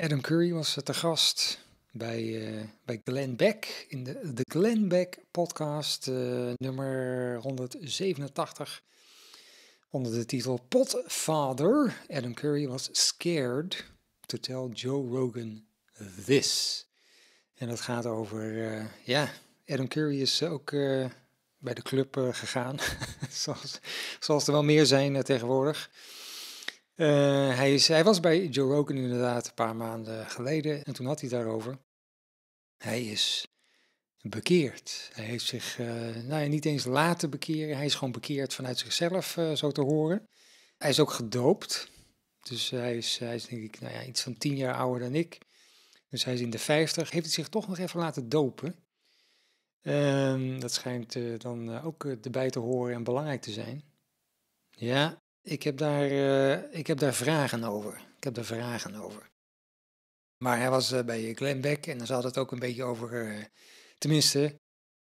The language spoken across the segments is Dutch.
Adam Curry was te gast bij, uh, bij Glenn Beck in de, de Glenn Beck podcast, eh, nummer 187. Onder de titel Potfather, Adam Curry was scared to tell Joe Rogan this. En dat gaat over, eh, ja, Adam Curry is ook bij de club gegaan, zoals, zoals er wel meer zijn tegenwoordig. Eh, hij, is, hij was bij Joe Rogan inderdaad een paar maanden geleden en toen had hij daarover. Hij is bekeerd. Hij heeft zich eh, nou ja, niet eens laten bekeren. Hij is gewoon bekeerd vanuit zichzelf, eh, zo te horen. Hij is ook gedoopt. Dus hij is, hij is denk ik nou ja, iets van tien jaar ouder dan ik. Dus hij is in de vijftig. Heeft hij zich toch nog even laten dopen? Ehm, dat schijnt dan ook erbij te horen en belangrijk te zijn. Ja, ik heb daar, eh, ik heb daar vragen over. Ik heb daar vragen over. Maar hij was eh, bij Glenn Beck en daar zat het ook een beetje over. Eh, tenminste,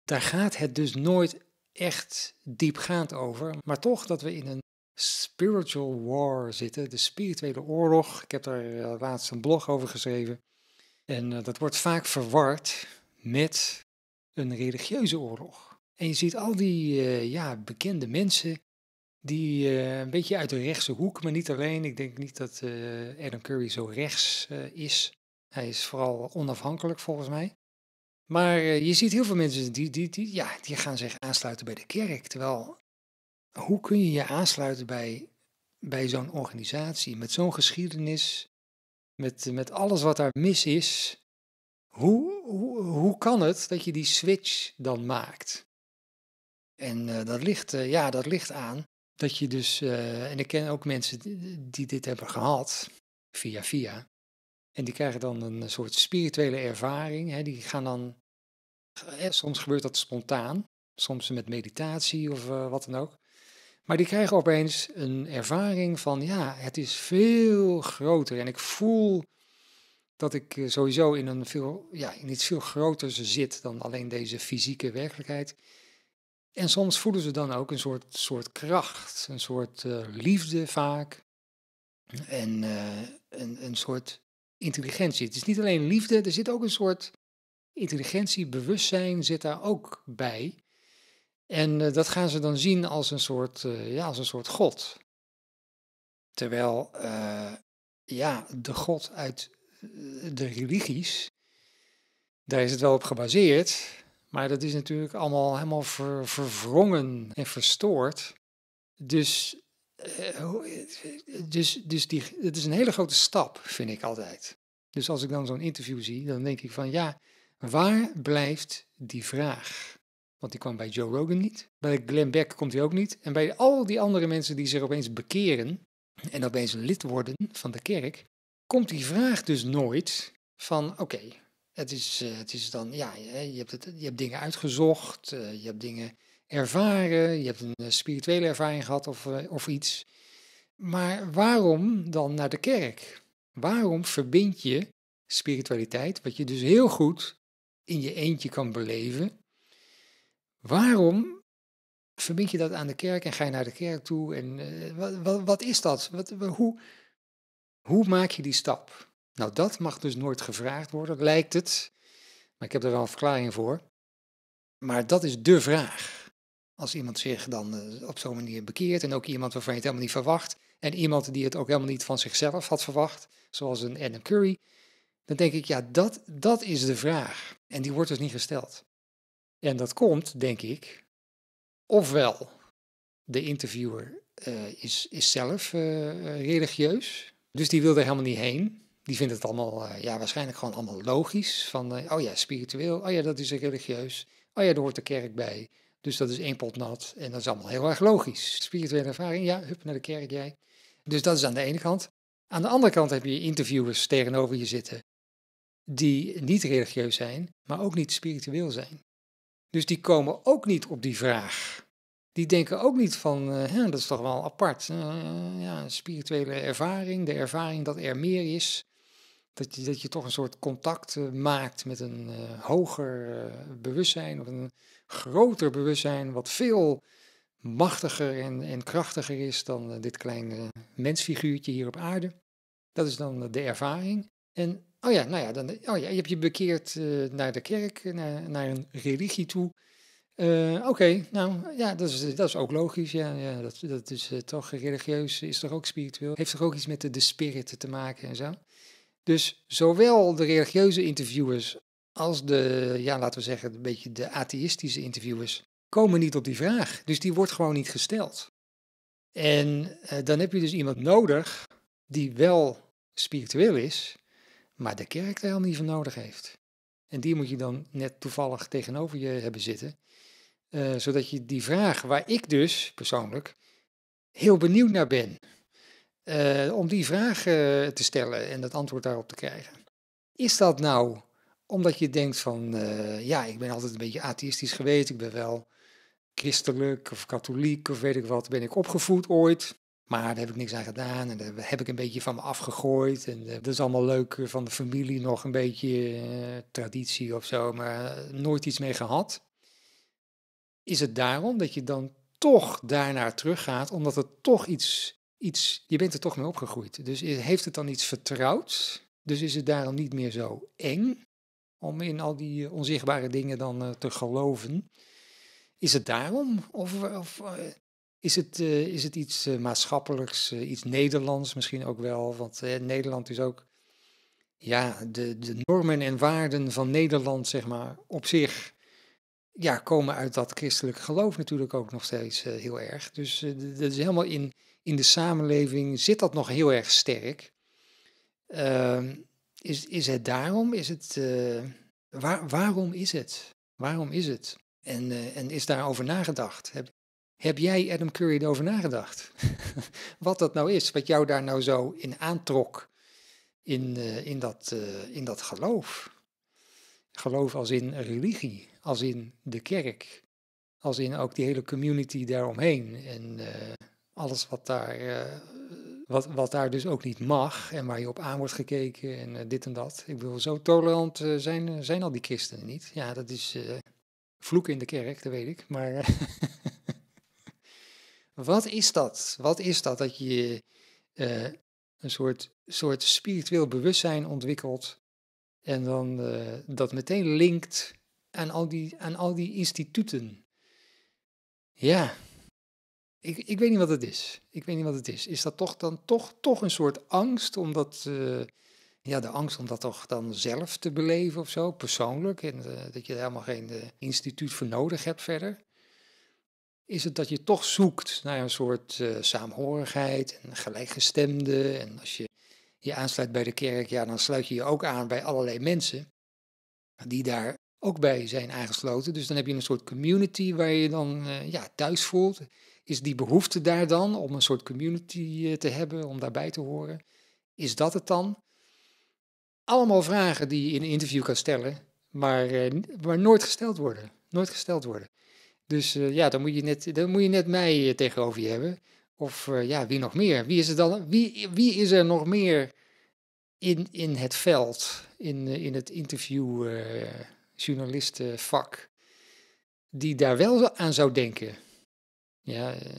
daar gaat het dus nooit echt diepgaand over. Maar toch dat we in een spiritual war zitten, de spirituele oorlog. Ik heb daar laatst een blog over geschreven. En dat wordt vaak verward met een religieuze oorlog. En je ziet al die ja, bekende mensen die eh, een beetje uit de rechtse hoek, maar niet alleen. Ik denk niet dat uh, Curry zo rechts eh, is. Hij is vooral onafhankelijk volgens mij. Maar je ziet heel veel mensen die, die, die, ja, die gaan zich aansluiten bij de kerk. Terwijl, hoe kun je je aansluiten bij, bij zo'n organisatie met zo'n geschiedenis, met, met alles wat daar mis is? Hoe, hoe, hoe kan het dat je die switch dan maakt? En dat, ligt, uh, ja, dat ligt aan dat je dus, eh, en ik ken ook mensen die dit hebben gehad, via via, en die krijgen dan een soort spirituele ervaring. Hè, die gaan dan, eh, soms gebeurt dat spontaan, soms met meditatie of eh, wat dan ook. Maar die krijgen opeens een ervaring van, ja, het is veel groter. En ik voel dat ik sowieso in, een veel, ja, in iets veel groters zit dan alleen deze fysieke werkelijkheid. En soms voelen ze dan ook een soort, soort kracht, een soort eh, liefde vaak. En eh, een, een soort intelligentie. Het is niet alleen liefde, er zit ook een soort intelligentie, bewustzijn zit daar ook bij. En eh, dat gaan ze dan zien als een soort, ja, als een soort god. Terwijl ja, de god uit de religies, daar is het wel op gebaseerd, maar dat is natuurlijk allemaal helemaal ver, verwrongen en verstoord. Dus, eh, eh, dus, dus die, het is een hele grote stap, vind ik altijd. Dus als ik dan zo'n interview zie, dan denk ik van ja, waar blijft die vraag? Want die kwam bij Joe Rogan niet, bij Glenn Beck komt hij ook niet. En bij al die andere mensen die zich opeens bekeren en opeens lid worden van de kerk, komt die vraag dus nooit van oké, het is, eh, het is dan, ja, je hebt, het, je hebt dingen uitgezocht, eh, je hebt dingen ervaren, je hebt een eh, spirituele ervaring gehad of, of iets. Maar waarom dan naar de kerk? Waarom verbind je spiritualiteit, wat je dus heel goed in je eentje kan beleven, waarom verbind je dat aan de kerk en ga je naar de kerk toe? En wat, wat, wat, is dat? Wat, hoe, hoe maak je die stap? Nou, dat mag dus nooit gevraagd worden, lijkt het. Maar ik heb er wel een verklaring voor. Maar dat is de vraag. Als iemand zich dan eh, op zo'n manier bekeert en ook iemand waarvan je het helemaal niet verwacht en iemand die het ook helemaal niet van zichzelf had verwacht, zoals een Adam Curry, dan denk ik, ja, dat, dat is de vraag. En die wordt dus niet gesteld. En dat komt, denk ik, ofwel de interviewer eh, is, is zelf eh, religieus, dus die wil er helemaal niet heen die vindt het allemaal, eh, ja, waarschijnlijk gewoon allemaal logisch. Van, eh, oh ja, spiritueel, oh ja, dat is religieus, oh ja, daar hoort de kerk bij. Dus dat is één pot nat en dat is allemaal heel erg logisch. Spirituele ervaring, ja, hup naar de kerk jij. Dus dat is aan de ene kant. Aan de andere kant heb je interviewers tegenover je zitten die niet religieus zijn, maar ook niet spiritueel zijn. Dus die komen ook niet op die vraag. Die denken ook niet van, eh, hè, dat is toch wel apart. ja, spirituele ervaring, de ervaring dat er meer is dat je, dat je toch een soort contact eh, maakt met een eh, hoger eh, bewustzijn of een groter bewustzijn, wat veel machtiger en, en krachtiger is dan dit kleine mensfiguurtje hier op aarde. Dat is dan de ervaring. En oh ja, nou ja, dan, oh ja, je hebt je bekeerd naar de kerk, naar, naar een religie toe. Oké, nou ja, dat is, dat is ook logisch. Ja, ja dat, dat is toch religieus, is toch ook spiritueel. Heeft toch ook iets met de, de spirit te maken en zo. Dus zowel de religieuze interviewers als de, ja, laten we zeggen, een beetje de atheïstische interviewers komen niet op die vraag. Dus die wordt gewoon niet gesteld. En eh, dan heb je dus iemand nodig die wel spiritueel is, maar de kerk er helemaal niet van nodig heeft. En die moet je dan net toevallig tegenover je hebben zitten. Eh, zodat je die vraag, waar ik dus persoonlijk heel benieuwd naar ben, eh, om die vraag eh, te stellen en het antwoord daarop te krijgen. Is dat nou omdat je denkt van, eh, ja, ik ben altijd een beetje atheïstisch geweest, ik ben wel christelijk of katholiek of weet ik wat, ben ik opgevoed ooit, maar daar heb ik niks aan gedaan en daar heb ik een beetje van me afgegooid en dat is allemaal leuk van de familie, nog een beetje traditie of zo, maar nooit iets mee gehad. Is het daarom dat je dan toch daarnaar teruggaat, omdat het toch iets iets, je bent er toch mee opgegroeid. Dus heeft het dan iets vertrouwd? Dus is het daarom niet meer zo eng om in al die eh, onzichtbare dingen dan eh, te geloven? Is het daarom? Of, of eh, is, het, is het iets maatschappelijks, iets Nederlands misschien ook wel? Want Nederland is ook ja, de, de normen en waarden van Nederland, zeg maar, op zich ja, komen uit dat christelijk geloof natuurlijk ook nog steeds heel erg. Dus uh, dat is helemaal in, in de samenleving zit dat nog heel erg sterk. Ehm, is, is het daarom? Is het, eh, waar, waarom is het? Waarom is het? En, eh, en is daarover nagedacht? Heb, heb jij, Adam Curry, erover nagedacht? wat dat nou is, wat jou daar nou zo in aantrok in, eh, in, dat, in dat geloof? Geloof als in religie, als in de kerk, als in ook die hele community daaromheen. En alles wat daar, eh, wat, wat daar dus ook niet mag en waar je op aan wordt gekeken en eh, dit en dat. Ik bedoel, zo tolerant eh, zijn, zijn al die christenen niet. Ja, dat is vloeken in de kerk, dat weet ik. Maar wat is dat? Wat is dat dat je een soort, soort spiritueel bewustzijn ontwikkelt en dan dat meteen linkt aan al die, aan al die instituten? Ja. Ik, ik weet niet wat het is. Ik weet niet wat het is. Is dat toch dan toch, toch een soort angst? Omdat, eh, ja, de angst om dat toch dan zelf te beleven of zo, persoonlijk. En eh, dat je daar helemaal geen eh, instituut voor nodig hebt verder. Is het dat je toch zoekt naar een soort saamhorigheid en gelijkgestemde. En als je je aansluit bij de kerk, ja, dan sluit je je ook aan bij allerlei mensen die daar ook bij zijn aangesloten. Dus dan heb je een soort community waar je dan ja, thuis voelt. Is die behoefte daar dan om een soort community eh, te hebben, om daarbij te horen? Is dat het dan? Allemaal vragen die je in een interview kan stellen, maar, eh, maar nooit gesteld worden. Nooit gesteld worden. Dus eh, ja, dan moet, je net, dan moet je net mij tegenover je hebben. Of ja, wie nog meer? Wie is er, dan, wie, wie is er nog meer in, in het veld, in, in het interviewjournalistenvak, die daar wel aan zou denken? Ja, eh,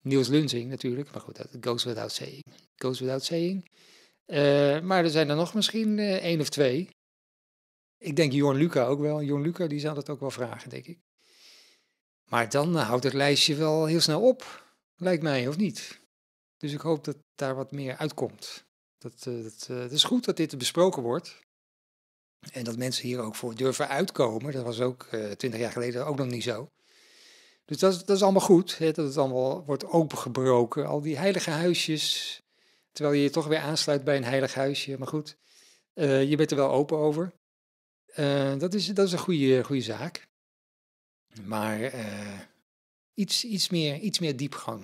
Niels Lunzing natuurlijk, maar goed, dat goes without saying. Goes without saying. Eh, maar er zijn er nog misschien uh, één of twee. Ik denk Jorn Luca ook wel. Jorn Luca die zou dat ook wel vragen, denk ik. Maar dan houdt het lijstje wel heel snel op, lijkt mij, of niet? Dus ik hoop dat daar wat meer uitkomt. Dat, het is goed dat dit besproken wordt. En dat mensen hier ook voor durven uitkomen. Dat was ook twintig jaar geleden ook nog niet zo. Dus dat is, dat is allemaal goed, hè, dat het allemaal wordt opengebroken. Al die heilige huisjes, terwijl je je toch weer aansluit bij een heilig huisje. Maar goed, eh, je bent er wel open over. Eh, dat, is, dat is een goede, goede zaak. Maar eh, iets, iets, meer, iets meer diepgang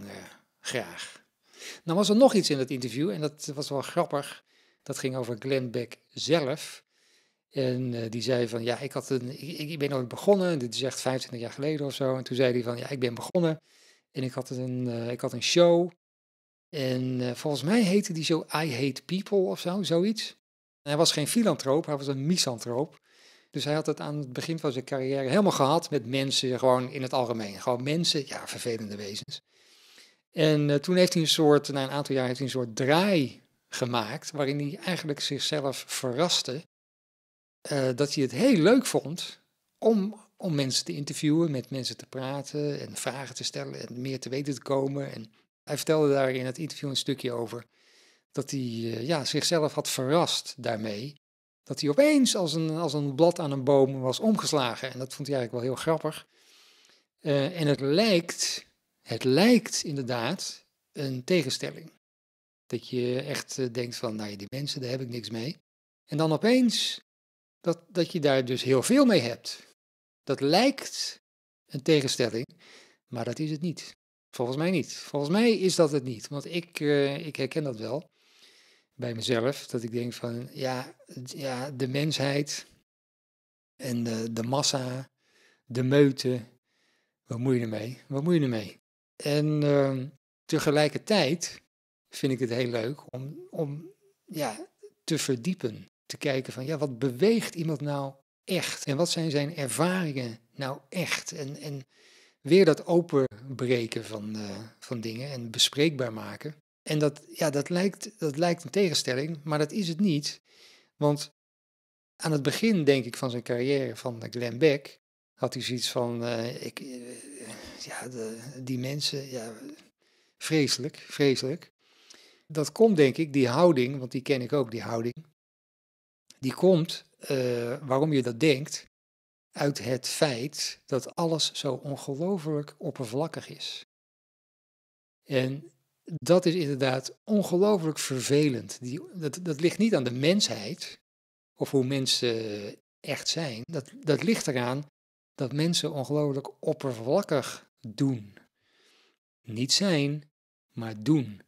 graag. Dan nou was er nog iets in dat interview en dat was wel grappig. Dat ging over Glenn Beck zelf. En eh, die zei van, ja, ik, had een, ik, ik ben ooit begonnen, dit is echt 25 jaar geleden of zo. En toen zei hij van, ja, ik ben begonnen en ik had een, eh, ik had een show. En eh, volgens mij heette die zo I Hate People of zo, zoiets. hij was geen filantroop, hij was een misantroop. Dus hij had het aan het begin van zijn carrière helemaal gehad met mensen, gewoon in het algemeen. Gewoon mensen, ja, vervelende wezens. En toen heeft hij een soort, na een aantal jaar, heeft hij een soort draai gemaakt, waarin hij eigenlijk zichzelf verraste eh, dat hij het heel leuk vond om, om mensen te interviewen, met mensen te praten en vragen te stellen en meer te weten te komen. En hij vertelde daar in het interview een stukje over dat hij eh, ja, zichzelf had verrast daarmee. Dat hij opeens als een, als een blad aan een boom was omgeslagen. En dat vond hij eigenlijk wel heel grappig. Eh, en het lijkt, het lijkt inderdaad een tegenstelling. Dat je echt denkt van, nou ja, die mensen, daar heb ik niks mee. En dan opeens dat, dat je daar dus heel veel mee hebt. Dat lijkt een tegenstelling, maar dat is het niet. Volgens mij niet. Volgens mij is dat het niet, want ik, eh, ik herken dat wel bij mezelf. Dat ik denk van, ja, ja de mensheid en de, de massa, de meute, wat moet je ermee? Wat moet je ermee? En ehm, tegelijkertijd vind ik het heel leuk om, om ja, te verdiepen te kijken van ja, wat beweegt iemand nou echt? En wat zijn zijn ervaringen nou echt? En, en weer dat openbreken van, eh, van dingen en bespreekbaar maken. En dat, ja, dat, lijkt, dat lijkt een tegenstelling, maar dat is het niet. Want aan het begin, denk ik, van zijn carrière van Glenn Beck, had hij zoiets van, eh, ik, eh, ja, de, die mensen, ja, vreselijk, vreselijk. Dat komt denk ik, die houding, want die ken ik ook, die houding, die komt, eh, waarom je dat denkt, uit het feit dat alles zo ongelooflijk oppervlakkig is. En dat is inderdaad ongelooflijk vervelend. Die, dat, dat ligt niet aan de mensheid of hoe mensen echt zijn. Dat, dat ligt eraan dat mensen ongelooflijk oppervlakkig doen. Niet zijn, maar doen.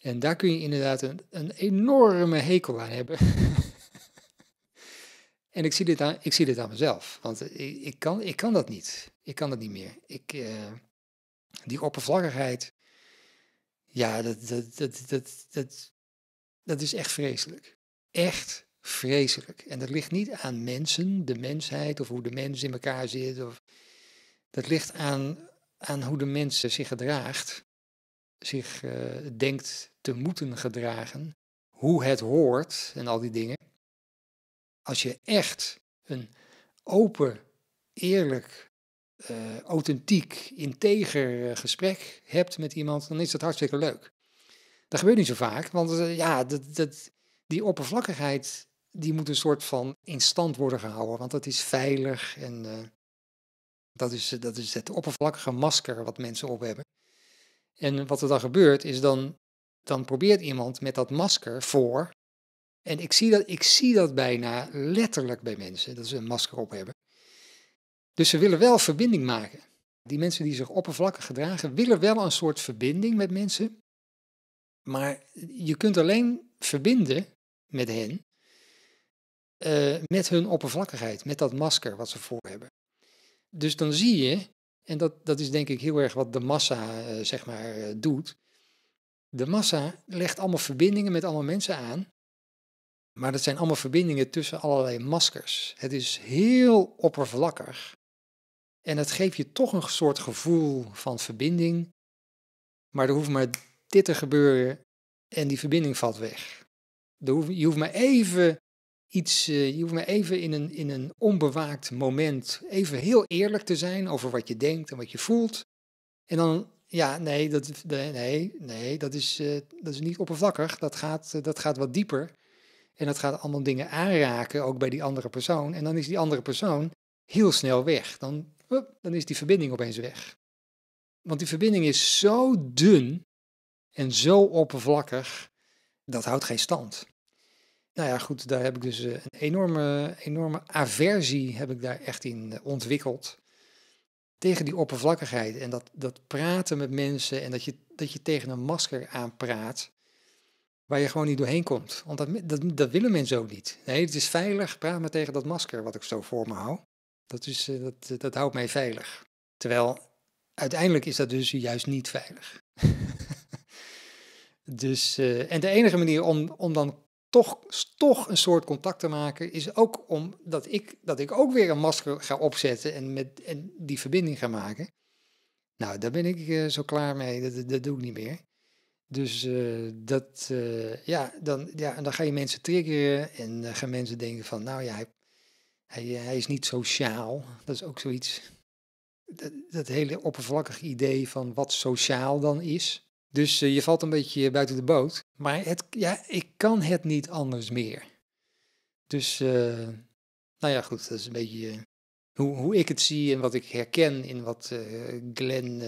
En daar kun je inderdaad een, een enorme hekel aan hebben. En ik zie dit aan, ik zie dit aan mezelf, want ik, ik kan, ik kan dat niet. Ik kan dat niet meer. Ik, eh, die oppervlakkigheid, ja, dat, dat, dat, dat, dat, dat is echt vreselijk. Echt vreselijk. En dat ligt niet aan mensen, de mensheid of hoe de mens in elkaar zit. Of, dat ligt aan, aan hoe de mens zich gedraagt, zich eh, denkt te moeten gedragen, hoe het hoort en al die dingen. Als je echt een open, eerlijk, eh, authentiek, integer eh, gesprek hebt met iemand, dan is dat hartstikke leuk. Dat gebeurt niet zo vaak, want eh, ja, dat, dat, die oppervlakkigheid die moet een soort van in stand worden gehouden, want dat is veilig en dat, is, dat is het oppervlakkige masker wat mensen op hebben. En wat er dan gebeurt is dan, dan probeert iemand met dat masker voor en ik zie, dat, ik zie dat bijna letterlijk bij mensen, dat ze een masker op hebben. Dus ze willen wel verbinding maken. Die mensen die zich oppervlakkig gedragen, willen wel een soort verbinding met mensen. Maar je kunt alleen verbinden met hen, eh, met hun oppervlakkigheid, met dat masker wat ze voor hebben. Dus dan zie je, en dat, dat is denk ik heel erg wat de massa eh, zeg maar eh, doet. De massa legt allemaal verbindingen met allemaal mensen aan maar dat zijn allemaal verbindingen tussen allerlei maskers. Het is heel oppervlakkig. En het geeft je toch een soort gevoel van verbinding. Maar er hoeft maar dit te gebeuren en die verbinding valt weg. Je hoeft maar even iets, eh, je hoeft maar even in een, in een onbewaakt moment even heel eerlijk te zijn over wat je denkt en wat je voelt. En dan, ja, nee, dat, nee, nee, dat, is, eh, dat is niet oppervlakkig. Dat gaat, eh, dat gaat wat dieper. En dat gaat allemaal dingen aanraken, ook bij die andere persoon. En dan is die andere persoon heel snel weg. Dan, dan is die verbinding opeens weg. Want die verbinding is zo dun en zo oppervlakkig, dat houdt geen stand. Nou ja, goed, daar heb ik dus eh, een enorme, enorme aversie heb ik daar echt in eh, ontwikkeld. Tegen die oppervlakkigheid en dat, dat praten met mensen en dat je, dat je tegen een masker aanpraat waar je gewoon niet doorheen komt. Want dat, dat, dat willen mensen ook niet. Nee, het is veilig, praat maar tegen dat masker wat ik zo voor me hou. Dat, is, eh, dat, dat houdt mij veilig. Terwijl uiteindelijk is dat dus juist niet veilig. dus, eh, en de enige manier om, om dan toch, toch een soort contact te maken, is ook omdat ik, dat ik ook weer een masker ga opzetten en, met, en die verbinding ga maken. Nou, daar ben ik eh, zo klaar mee, dat, dat doe ik niet meer. Dus eh, dat, eh, ja, dan, ja, en dan ga je mensen triggeren en uh, gaan mensen denken van, nou ja, hij, hij, eh, hij, is niet sociaal. Dat is ook zoiets, dat, dat hele oppervlakkige idee van wat sociaal dan is. Dus je valt een beetje buiten de boot. Maar het, ja, ik kan het niet anders meer. Dus, nou ja, goed, dat is een beetje hoe, hoe ik het zie en wat ik herken in wat Glenn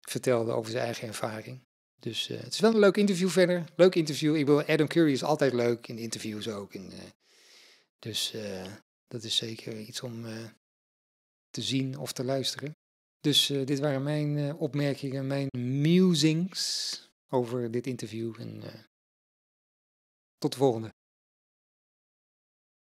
vertelde over zijn eigen ervaring. Dus eh, het is wel een leuk interview verder. Leuk interview. Ik bedoel, Adam Curry is altijd leuk in interviews ook. Eh, dus eh, dat is zeker iets om te zien of te luisteren. Dus dit waren mijn opmerkingen, mijn musings over dit interview. En tot de volgende.